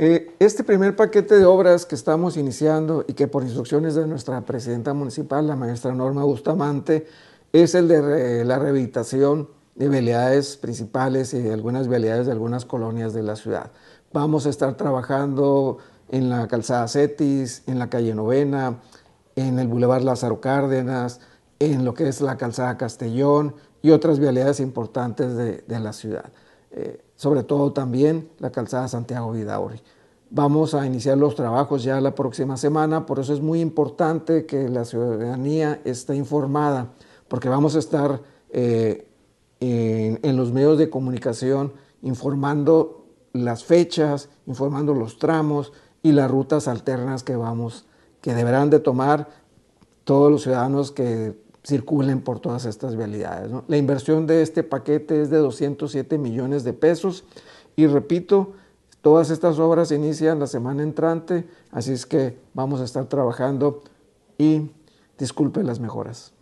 Eh, este primer paquete de obras que estamos iniciando y que por instrucciones de nuestra presidenta municipal, la maestra Norma Bustamante, es el de la rehabilitación de vialidades principales y algunas vialidades de algunas colonias de la ciudad. Vamos a estar trabajando en la calzada Cetis, en la calle Novena, en el bulevar Lázaro Cárdenas, en lo que es la calzada Castellón y otras vialidades importantes de la ciudad. Eh, sobre todo también la calzada Santiago Vidaurri. Vamos a iniciar los trabajos ya la próxima semana, por eso es muy importante que la ciudadanía esté informada, porque vamos a estar eh, en, en los medios de comunicación informando las fechas, informando los tramos y las rutas alternas que vamos, que deberán de tomar todos los ciudadanos que circulen por todas estas vialidades. La inversión de este paquete es de 207 millones de pesos y repito, todas estas obras inician la semana entrante, así es que vamos a estar trabajando y disculpen las mejoras.